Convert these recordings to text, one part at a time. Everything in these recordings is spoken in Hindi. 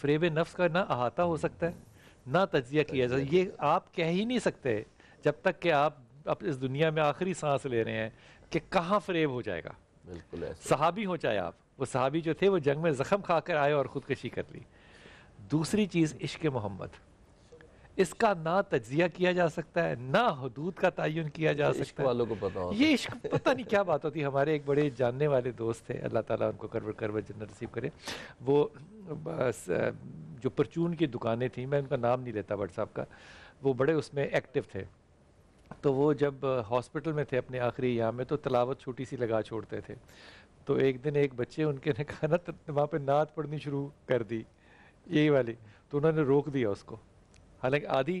फ्रेब नफ्स का ना अहाता हो सकता है ना तजिया किया जा ये आप कह ही नहीं सकते जब तक कि आप अब इस दुनिया में आखिरी सांस ले रहे हैं कि कहाँ फ्रेब हो जाएगा बिल्कुल सहाबी हो जाए आप वो सहाबी जो थे वो जंग में खा खाकर आए और ख़ुदकशी कर ली दूसरी चीज़ इश्क मोहम्मद इसका ना तजिया किया जा सकता है ना हदूद का तयन किया जा सकता है वालों को पता ये इश्क पता नहीं क्या बात होती हमारे एक बड़े जानने वाले दोस्त थे अल्लाह ताला उनको करवर करवर जन्नत नसीब करे वो जो परचून की दुकानें थी मैं उनका नाम नहीं लेता व्हाट्सअप का वो बड़े उसमें एक्टिव थे तो वो जब हॉस्पिटल में थे अपने आखिरी यहाँ में तो तलावत छोटी सी लगा छोड़ते थे तो एक दिन एक बच्चे उनके ने कहा ना वहाँ पर नात पढ़नी शुरू कर दी यही वाली तो उन्होंने रोक दिया उसको हालांकि आदि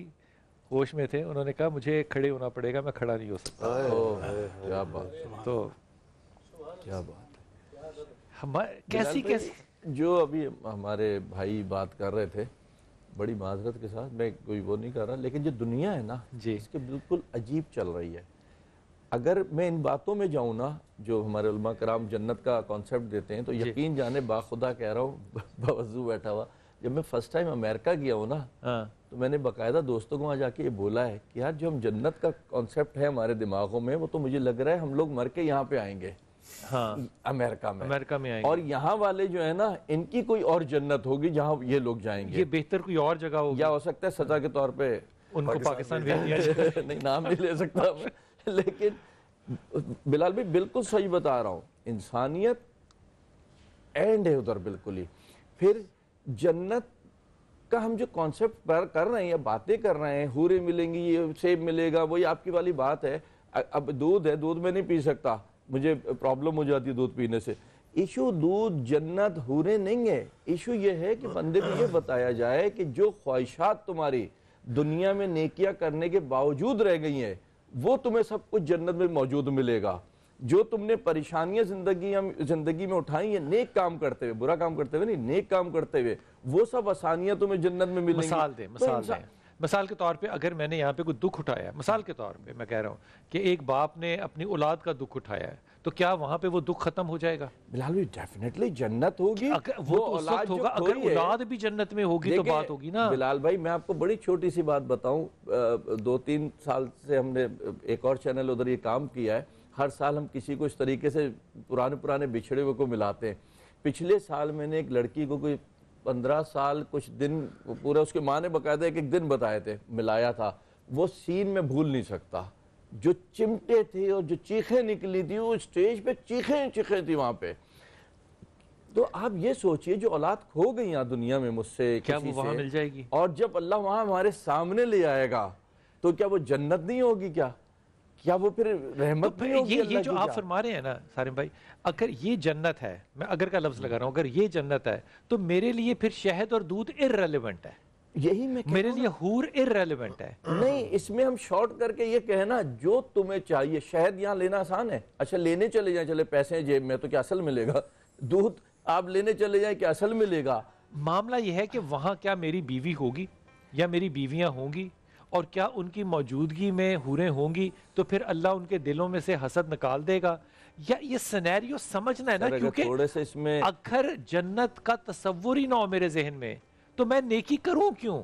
होश में थे उन्होंने कहा मुझे खड़े होना पड़ेगा मैं खड़ा नहीं हो सकता क्या बात तो क्या बात हम कैसी कैसी जो अभी हमारे भाई बात कर रहे थे बड़ी माजरत के साथ मैं कोई वो नहीं कर रहा लेकिन जो दुनिया है ना जी इसके बिल्कुल अजीब चल रही है अगर मैं इन बातों में जाऊँ ना जो हमारे कराम जन्नत का कॉन्सेप्ट देते हैं तो यकीन जाने बाखुदा कह रहा हूँ बवजू बैठा हुआ जब मैं फर्स्ट टाइम अमेरिका गया हूँ ना हाँ। तो मैंने बाकायदा दोस्तों को वहाँ जाके ये बोला है कि यार जो हम जन्नत का कॉन्सेप्ट है हमारे दिमागों में वो तो मुझे लग रहा है हम लोग मर के यहाँ पे आएंगे हाँ, अमेरिका में अमेरिका में आएंगे और यहाँ वाले जो है ना इनकी कोई और जन्नत होगी जहाँ ये लोग जाएंगे ये बेहतर कोई और जगह होगी या हो सकता है सजा के तौर पे उनको पाकिस्तान नहीं नाम नहीं ले सकता लेकिन बिलाल भाई बिल्कुल सही बता रहा हूँ इंसानियत एंड है उधर बिल्कुल ही फिर जन्नत का हम जो कॉन्सेप्ट कर रहे हैं या बातें कर रहे हैं हूरे मिलेंगी ये सेब मिलेगा वही आपकी वाली बात है अब दूध है दूध में नहीं पी सकता मुझे प्रॉब्लम हो जाती है दूध पीने से इशू दूध जन्नत हूरे नहीं है इशू ये है कि बंदे को ये बताया जाए कि जो ख्वाहिशात तुम्हारी दुनिया में नेकिया करने के बावजूद रह गई हैं वो तुम्हें सब कुछ जन्नत में मौजूद मिलेगा जो तुमने परेशानियां जिंदगी जिंदगी में उठाई है नेक काम करते हुए बुरा काम करते हुए नहीं नेक काम करते हुए वो सब आसानियां तुम्हें जन्नत में मिली मिसाल दे तो मिसाल तो दे मिसाल के तौर पे अगर मैंने यहाँ पे कोई दुख उठाया मिसाल के तौर पे मैं कह रहा हूँ कि एक बाप ने अपनी औलाद का दुख उठाया है तो क्या वहाँ पे वो दुख खत्म हो जाएगा बिलाल भाई डेफिनेटली जन्नत होगी वो, वो तो औलाद होगा अगर औलाद भी जन्नत में होगी तो बात होगी ना बिलाल भाई मैं आपको बड़ी छोटी सी बात बताऊँ दो तीन साल से हमने एक और चैनल उधर ये काम किया है हर साल हम किसी को इस तरीके से पुराने पुराने बिछड़े हुए को मिलाते हैं पिछले साल मैंने एक लड़की को कोई पंद्रह साल कुछ दिन पूरा उसके माँ ने बकायदा एक एक दिन बताए थे मिलाया था वो सीन में भूल नहीं सकता जो चिमटे थे और जो चीखें निकली थी वो स्टेज पे चीखें चीखें थी वहाँ पे तो आप ये सोचिए जो औलाद खो गई यहाँ दुनिया में मुझसे क्या वो वहाँ मिल जाएगी और जब अल्लाह वहाँ हमारे सामने ले आएगा तो क्या वो जन्नत नहीं होगी क्या या वो फिर रहमत तो ये ये जो आप फरमा रहे हैं ना सारे भाई अगर ये जन्नत है मैं अगर का लफ्ज लगा रहा हूँ अगर ये जन्नत है तो मेरे लिए फिर शहद और दूध इरेलीवेंट है यही मैं मेरे लिए हूर इरेलीवेंट है नहीं इसमें हम शॉर्ट करके ये कहना जो तुम्हें चाहिए शहद यहाँ लेना आसान है अच्छा लेने चले जाए चले पैसे जेब में तो क्या असल मिलेगा दूध आप लेने चले जाए क्या असल मिलेगा मामला यह है कि वहाँ क्या मेरी बीवी होगी या मेरी बीवियाँ होंगी और क्या उनकी मौजूदगी में हुरें होंगी तो फिर अल्लाह उनके दिलों में से हसद निकाल देगा या ये सिनेरियो समझना है ना क्योंकि थोड़े से इसमें अखर जन्नत का तस्वुर ही ना हो मेरे जहन में तो मैं नेकी करूं क्यों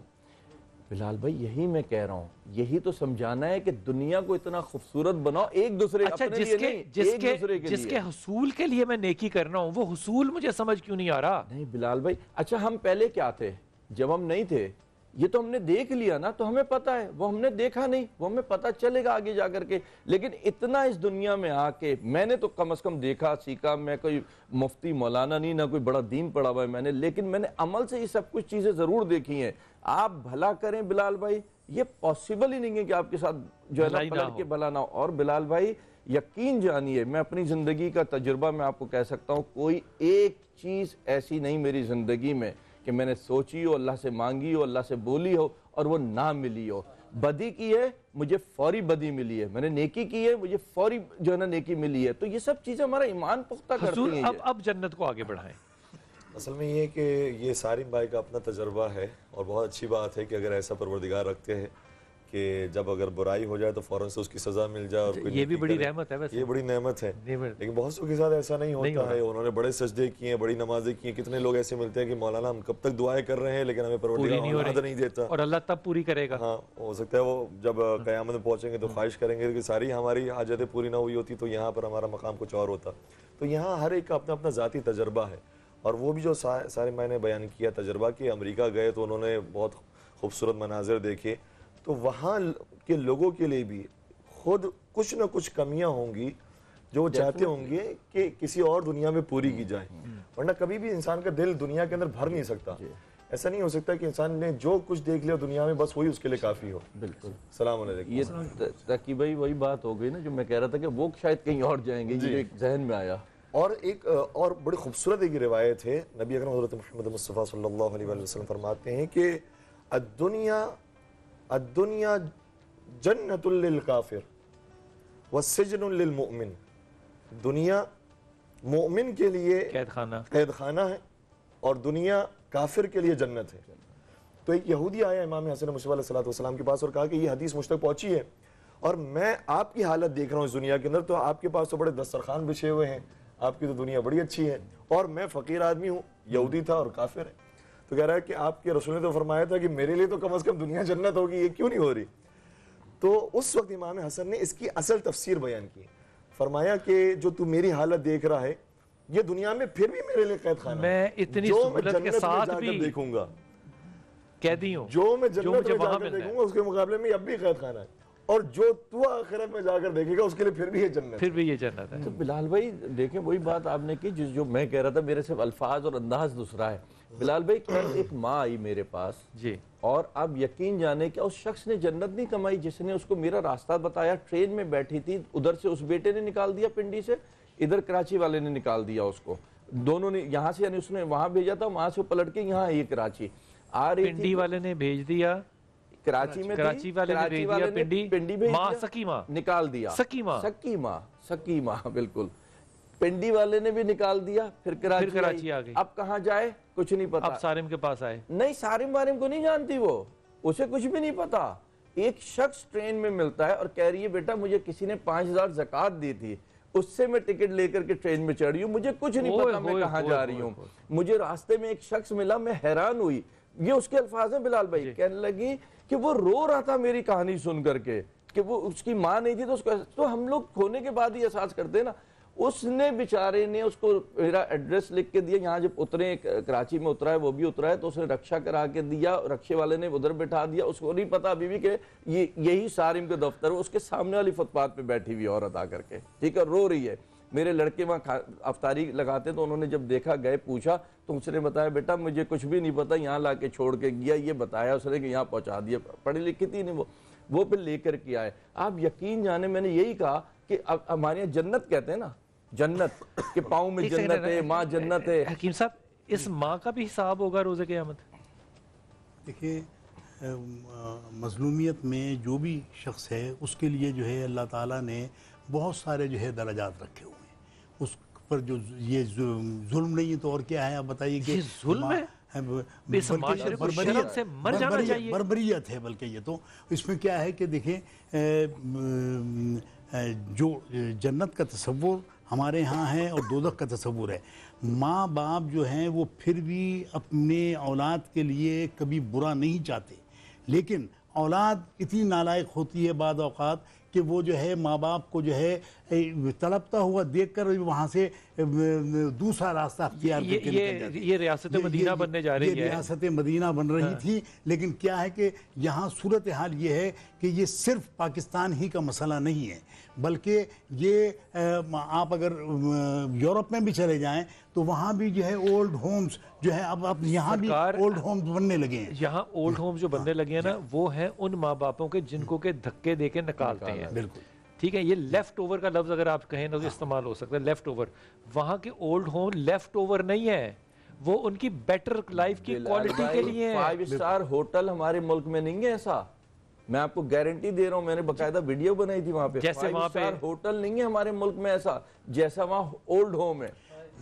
बिलाल भाई यही मैं कह रहा हूँ यही तो समझाना है कि दुनिया को इतना खूबसूरत बनाओ एक दूसरे अच्छा अपने जिसके लिए जिसके दूसरे के जिसके हसूल के लिए मैं नेकी कर रहा हूँ वो हसूल मुझे समझ क्यों नहीं आ रहा नहीं बिलाल भाई अच्छा हम पहले क्या थे जब हम नहीं थे ये तो हमने देख लिया ना तो हमें पता है वो हमने देखा नहीं वो हमें पता चलेगा आगे जाकर के लेकिन इतना इस दुनिया में आके मैंने तो कम से कम देखा सीखा मैं कोई मुफ्ती मौलाना नहीं ना कोई बड़ा दीन पढ़ा हुआ है मैंने लेकिन मैंने अमल से ये सब कुछ चीज़ें ज़रूर देखी हैं आप भला करें बिलाल भाई ये पॉसिबल ही नहीं है कि आपके साथ जो है ना के भला ना हो और बिलाल भाई यकीन जानिए मैं अपनी ज़िंदगी का तजुर्बा मैं आपको कह सकता हूँ कोई एक चीज़ ऐसी नहीं मेरी ज़िंदगी में कि मैंने सोची हो अल्लाह से मांगी हो अल्लाह से बोली हो और वो ना मिली हो बदी की है मुझे फौरी बदी मिली है मैंने नेकी की है मुझे फौरी जो है ना नेकी मिली है तो ये सब चीज़ें हमारा ईमान पुख्ता करती हैं अब अब जन्नत को आगे बढ़ाएं असल में ये कि ये सारिम भाई का अपना तजर्बा है और बहुत अच्छी बात है कि अगर ऐसा परवरदिगार रखते हैं कि जब अगर बुराई हो जाए तो फौरन से उसकी सजा मिल जाए और ये भी बड़ी रहमत है वैसे ये बड़ी नहमत है लेकिन बहुत सौ के साथ ऐसा नहीं होता नहीं है उन्होंने बड़े सजदे किए बड़ी नमाजें की कितने लोग ऐसे मिलते हैं कि मौलाना हम कब तक दुआएं कर रहे हैं लेकिन हमें परवरदिगार नहीं देता और अल्लाह तब पूरी करेगा हाँ हो सकता है वो जब हाँ। कयामत में पहुंचेंगे तो हाँ। ख्वाहिश करेंगे कि सारी हमारी हाजतें पूरी ना हुई होती तो यहाँ पर हमारा मकाम कुछ और होता तो यहाँ हर एक का अपना अपना ज़ाती तजर्बा है और वो भी जो सारे मैंने बयान किया तजर्बा कि अमरीका गए तो उन्होंने बहुत खूबसूरत मनाजिर देखे तो वहाँ के लोगों के लिए भी खुद कुछ ना कुछ कमियां होंगी जो चाहते होंगे कि किसी और दुनिया में पूरी की जाए हम्म, हम्म। वरना कभी भी इंसान का दिल दुनिया के अंदर भर नहीं सकता ऐसा नहीं हो सकता कि इंसान ने जो कुछ देख लिया दुनिया में बस वही उसके लिए काफ़ी हो बिल्कुल सलाम ये ताकि भाई वही बात हो गई ना जो मैं कह रहा था कि वो शायद कहीं और जाएंगे ये जहन में आया और एक और बड़ी खूबसूरत एक रिवायत है नबी अकरम हज़रत मोहम्मद मुस्तफ़ा सल्लल्लाहु अलैहि वसल्लम फरमाते हैं कि दुनिया अदुनिया जन्नतुल्लिल काफिर व मोमिन दुनिया मोमिन के लिए कैद खाना कैद खाना है और दुनिया काफिर के लिए जन्नत है तो एक यहूदी आया इमाम हसन सलाम के पास और कहा कि ये हदीस मुझ तक पहुंची है और मैं आपकी हालत देख रहा हूँ इस दुनिया के अंदर तो आपके पास तो बड़े दस्तरखान बिछे हुए हैं आपकी तो दुनिया बड़ी अच्छी है और मैं फ़कीर आदमी हूँ यहूदी था और काफिर है तो कह रहा है कि आपके रसूल ने तो फरमाया था कि मेरे लिए तो कम अज़ कम दुनिया जन्नत होगी ये क्यों नहीं हो रही तो उस वक्त इमाम हसन ने इसकी असल तफसीर बयान की फरमाया कि जो तू मेरी हालत देख रहा है ये दुनिया में फिर भी मेरे लिए कैद खाना मैं इतनी जो मैं जन्नत के साथ भी देखूंगा कैदी हूं जो मैं जन्नत में जाकर देखूंगा उसके मुकाबले में अब भी कैद खाना है और जो तू आखिरत में जाकर देखेगा उसके लिए फिर भी ये जन्नत फिर भी ये जन्नत है तो बिलाल भाई देखें वही बात आपने की जिस जो मैं कह रहा था मेरे सिर्फ अल्फाज और अंदाज दूसरा है बिलाल भाई कल एक माँ आई मेरे पास जी और आप यकीन जाने क्या उस शख्स ने जन्नत नहीं कमाई जिसने उसको मेरा रास्ता बताया ट्रेन में बैठी थी उधर से उस बेटे ने निकाल दिया पिंडी से इधर कराची वाले ने निकाल दिया उसको दोनों ने यहाँ से यानी उसने वहाँ भेजा था वहाँ से पलट के यहाँ आई कराची आ रही पिंडी तो- वाले ने भेज दिया कराची में कराची वाले कराची ने वाले पिंडी पिंडी में माँ सकी माँ निकाल दिया सकी माँ सकी माँ सकी माँ बिल्कुल पिंडी वाले ने भी निकाल दिया फिर कराची फिर कराची आ गई अब कहाँ जाए कुछ नहीं पता अब सारिम के पास आए नहीं सारिम वारिम को नहीं जानती वो उसे कुछ भी नहीं पता एक शख्स ट्रेन में मिलता है और कह रही है बेटा मुझे किसी ने पांच हजार जक़ात दी थी उससे मैं टिकट लेकर के ट्रेन में चढ़ी हूँ मुझे कुछ नहीं पता मैं कहाँ जा रही हूँ मुझे रास्ते में एक शख्स मिला मैं हैरान हुई ये उसके अल्फाज हैं बिलाल भाई कहने लगी कि वो रो रहा था मेरी कहानी सुन करके कि वो उसकी माँ नहीं थी तो उसको तो हम लोग खोने के बाद ही एहसास करते हैं ना उसने बेचारे ने उसको मेरा एड्रेस लिख के दिया यहाँ जब उतरे कराची में उतरा है वो भी उतरा है तो उसने रक्षा करा के दिया रक्षे वाले ने उधर बैठा दिया उसको नहीं पता अभी भी कि ये यही सारिम का दफ्तर है उसके सामने वाली फुटपाथ पे बैठी हुई औरत आकर के ठीक है रो रही है मेरे लड़के वहाँ अफ्तारी लगाते तो उन्होंने जब देखा गए पूछा तो उसने बताया बेटा मुझे कुछ भी नहीं पता यहाँ ला के छोड़ के गया ये बताया उसने कि यहाँ पहुँचा दिया पढ़ी लिखी थी नहीं वो वो फिर लेकर के आए आप यकीन जाने मैंने यही कहा कि हमारे यहाँ जन्नत कहते हैं ना जन्नत के पाँव में जन्नत है माँ जन्नत है हकीम साहब इस माँ का भी हिसाब होगा रोज़ क़्यामत देखिए मजलूमियत में जो भी शख्स है उसके लिए जो है अल्लाह ताला ने बहुत सारे जो है दर्जात रखे हुए उस पर जो ये जुल्म नहीं है तो और क्या है आप बताइए कि जुल्म है तो बरबरीत है बल्कि ये तो इसमें क्या है कि देखें जो जन्नत का तस्वुर हमारे यहाँ है और दोदक का तस्वुर है माँ बाप जो हैं वो फिर भी अपने औलाद के लिए कभी बुरा नहीं चाहते लेकिन औलाद इतनी नालायक होती है बाद अवकात कि वो जो है माँ बाप को जो है तड़पता हुआ देख कर वहाँ से दूसरा रास्ता अख्तियार ये, ये, ये रियासत मदीना बनने जा रही है रियासत मदीना बन रही हाँ। थी लेकिन क्या है कि यहाँ सूरत हाल ये है कि ये सिर्फ पाकिस्तान ही का मसला नहीं है बल्कि ये आप अगर यूरोप में भी चले जाएं तो वहाँ भी जो है ओल्ड होम्स जो है अब अब यहाँ भी ओल्ड होम्स बनने लगे हैं यहाँ ओल्ड होम्स जो बनने हाँ, लगे हैं ना वो हैं उन माँ बापों के जिनको के धक्के दे के निकालते हैं बिल्कुल ठीक है ये लेफ्ट ओवर का लफ्ज़ अगर आप कहें ना तो इस्तेमाल हो सकता है लेफ्ट ओवर वहाँ के ओल्ड होम लेफ्ट ओवर नहीं है वो उनकी बेटर लाइफ की क्वालिटी के लिए फाइव स्टार होटल हमारे मुल्क में नहीं है ऐसा मैं आपको गारंटी दे रहा हूँ मैंने बकायदा वीडियो बनाई थी वहाँ पे जैसे वहाँ पे होटल नहीं है हमारे मुल्क में ऐसा जैसा वहाँ ओल्ड होम है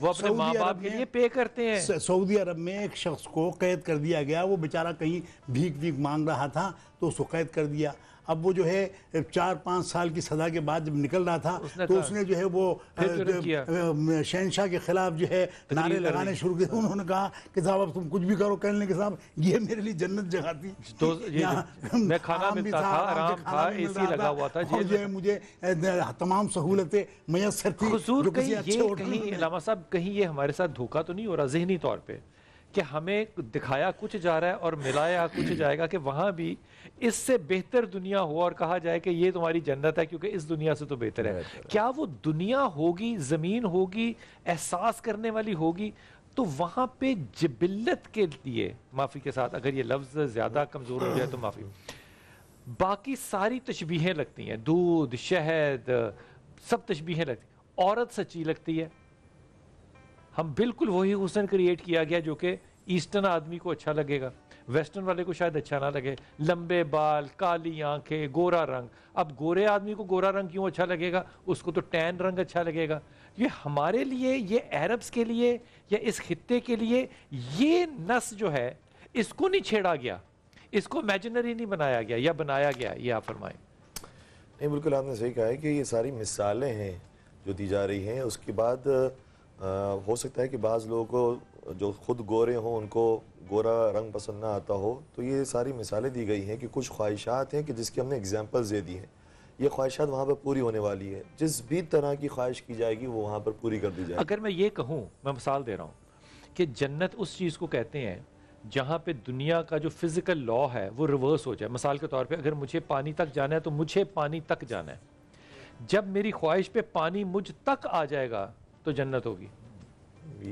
वो अपने माँ बाप के लिए पे करते हैं सऊदी अरब में एक शख्स को कैद कर दिया गया वो बेचारा कहीं भीख भीख मांग रहा था तो उसको कैद कर दिया अब वो जो है चार पांच साल की सजा के बाद जब निकल रहा था उसने तो उसने जो है वो शहनशाह के खिलाफ जो है नारे लगाने शुरू किए उन्होंने कहा कि साहब अब तुम कुछ भी करो कहने के साहब ये मेरे लिए जन्नत जगह थी तो यहाँ हुआ था जो है मुझे तमाम सहूलतें मैसर थी साहब कहीं ये हमारे साथ धोखा तो नहीं हो रहा जहनी तौर पर कि हमें दिखाया कुछ जा रहा है और मिलाया कुछ जाएगा कि वहाँ भी इससे बेहतर दुनिया हो और कहा जाए कि ये तुम्हारी जन्नत है क्योंकि इस दुनिया से तो बेहतर है क्या वो दुनिया होगी ज़मीन होगी एहसास करने वाली होगी तो वहाँ पे जबिल्लत के लिए माफ़ी के साथ अगर ये लफ्ज़ ज़्यादा कमज़ोर हो जाए तो माफ़ी बाकी सारी तशबीहें लगती हैं दूध शहद सब तशबीहें लगती औरत सच्ची लगती है हम बिल्कुल वही हुसन क्रिएट किया गया जो कि ईस्टर्न आदमी को अच्छा लगेगा वेस्टर्न वाले को शायद अच्छा ना लगे लंबे बाल काली आंखें गोरा रंग अब गोरे आदमी को गोरा रंग क्यों अच्छा लगेगा उसको तो टैन रंग अच्छा लगेगा ये हमारे लिए ये अरब्स के लिए या इस खत्े के लिए ये नस जो है इसको नहीं छेड़ा गया इसको इमेजनरी नहीं बनाया गया या बनाया गया ये आप फरमाएं नहीं बिल्कुल आपने सही कहा है कि ये सारी मिसालें हैं जो दी जा रही हैं उसके बाद हो सकता है कि बाज़ लोगों को जो खुद गोरे हों उनको गोरा रंग पसंद ना आता हो तो ये सारी मिसालें दी गई हैं कि कुछ ख्वाहिशात हैं कि जिसकी हमने एग्जाम्पल्स दे दी हैं ये ख्वाहिशात वहाँ पर पूरी होने वाली है जिस भी तरह की ख्वाहिश की जाएगी वो वहाँ पर पूरी कर दी जाएगी अगर मैं ये कहूँ मैं मिसाल दे रहा हूँ कि जन्नत उस चीज़ को कहते हैं जहाँ पे दुनिया का जो फिज़िकल लॉ है वो रिवर्स हो जाए मिसाल के तौर पे अगर मुझे पानी तक जाना है तो मुझे पानी तक जाना है जब मेरी ख्वाहिश पे पानी मुझ तक आ जाएगा तो जन्नत होगी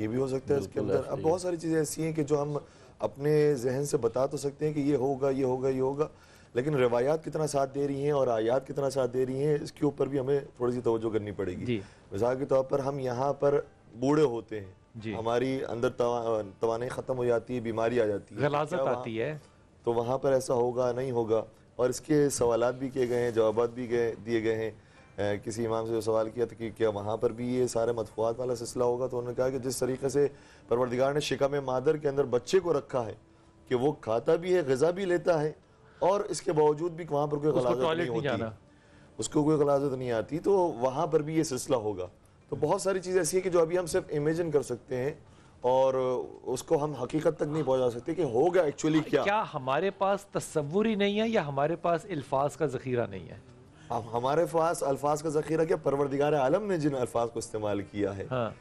ये भी हो सकता है इसके अंदर अब बहुत सारी चीज़ें ऐसी हैं कि जो हम अपने जहन से बता तो सकते हैं कि ये होगा ये होगा ये होगा लेकिन रवायात कितना साथ दे रही हैं और आयात कितना साथ दे रही हैं इसके ऊपर भी हमें थोड़ी सी तोज्जो करनी पड़ेगी मिसाल के तौर पर हम यहाँ पर बूढ़े होते हैं हमारी अंदर तोानाई ख़त्म हो जाती है बीमारी आ जाती है आती है तो वहाँ पर ऐसा होगा नहीं होगा और इसके सवाल भी किए गए हैं जवाब भी गए दिए गए हैं किसी इमाम से जो सवाल किया था कि क्या वहाँ पर भी ये सारे मतफुआत वाला सिलसिला होगा तो उन्होंने कहा कि जिस तरीके से परवरदिगार ने शिका में मादर के अंदर बच्चे को रखा है कि वो खाता भी है गज़ा भी लेता है और इसके बावजूद भी वहाँ पर कोई गलाजत नहीं होती उसको कोई गलाजत नहीं आती तो वहाँ पर भी ये सिलसिला होगा तो बहुत सारी चीज़ ऐसी है कि जो अभी हम सिर्फ इमेजिन कर सकते हैं और उसको हम हकीकत तक नहीं पहुंचा सकते कि होगा एक्चुअली क्या क्या हमारे पास तस्वुर ही नहीं है या हमारे पास अल्फाज का जखीरा नहीं है अब हमारे पास अल्फाज का जखीरा क्या परवरदिगार आलम ने जिन अल्फाज को इस्तेमाल किया है हाँ।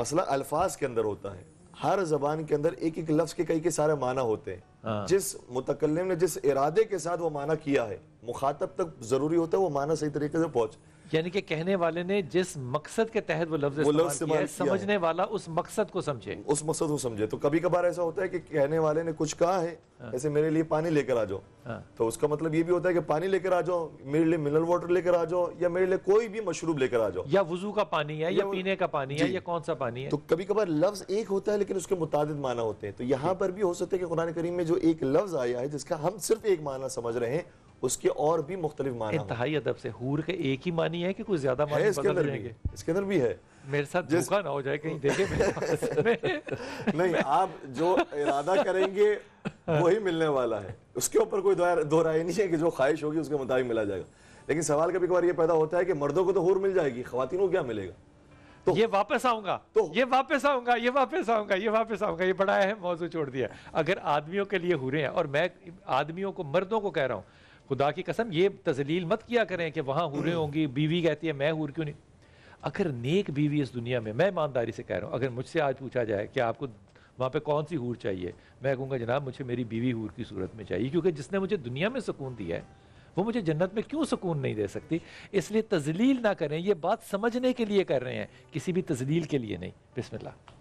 मसला अल्फाज के अंदर होता है हर जबान के अंदर एक एक लफ्ज के कई के सारे माना होते हैं हाँ। जिस मुतकलम ने जिस इरादे के साथ वो माना किया है मुखातब तक जरूरी होता है वो माना सही तरीके से पहुंचे यानी कि कहने वाले ने जिस मकसद के तहत वो लफ्ज वो लफ्ज किया है समझने वाला उस मकसद को समझे उस मकसद को समझे तो कभी कभार ऐसा होता है कि कहने वाले ने कुछ कहा है हाँ। ऐसे मेरे लिए पानी लेकर आ जाओ हाँ। तो उसका मतलब ये भी होता है कि पानी लेकर आ जाओ मेरे लिए मिनरल वाटर लेकर आ जाओ या मेरे लिए कोई भी मशरूब लेकर आ जाओ या वजू का पानी है या पीने का पानी है या कौन सा पानी है तो कभी कभार लफ्ज एक होता है लेकिन उसके मुताद माना होते हैं तो यहाँ पर भी हो सकता है कि कुरान करीम में जो एक लफ्ज आया है जिसका हम सिर्फ एक माना समझ रहे हैं उसके और भी मुख्तलिफ माना इंतहाई अदब से हूर के एक ही मानी है कि कुछ ज्यादा मानी है इसके अंदर भी इसके अंदर भी है मेरे साथ धोखा ना हो जाए कहीं देखे नहीं आप जो इरादा करेंगे वही मिलने वाला है उसके ऊपर कोई दो राय नहीं है कि जो ख्वाहिश होगी उसके मुताबिक मिला जाएगा लेकिन सवाल कभी कभार ये पैदा होता है कि मर्दों को तो हूर मिल जाएगी खातिनों को क्या मिलेगा तो ये वापस आऊंगा तो ये वापस आऊंगा ये वापस आऊंगा ये वापस आऊंगा ये बड़ा अहम मौजू छोड़ दिया अगर आदमियों के लिए हूरें हैं और मैं आदमियों को मर्दों को कह रहा हूं खुदा की कसम ये तजलील मत किया करें कि वहाँ हूरें हम्म। होंगी बीवी कहती है मैं हूर क्यों नहीं अगर नेक बीवी इस दुनिया में मैं ईमानदारी से कह रहा हूँ अगर मुझसे आज पूछा जाए कि आपको वहाँ पे कौन सी हूर चाहिए मैं कहूँगा जनाब मुझे मेरी बीवी हूर की सूरत में चाहिए क्योंकि जिसने मुझे दुनिया में सुकून दिया है वो मुझे जन्नत में क्यों सुकून नहीं दे सकती इसलिए तजलील ना करें ये बात समझने के लिए कर रहे हैं किसी भी तजलील के लिए नहीं बिस्मिल्लाह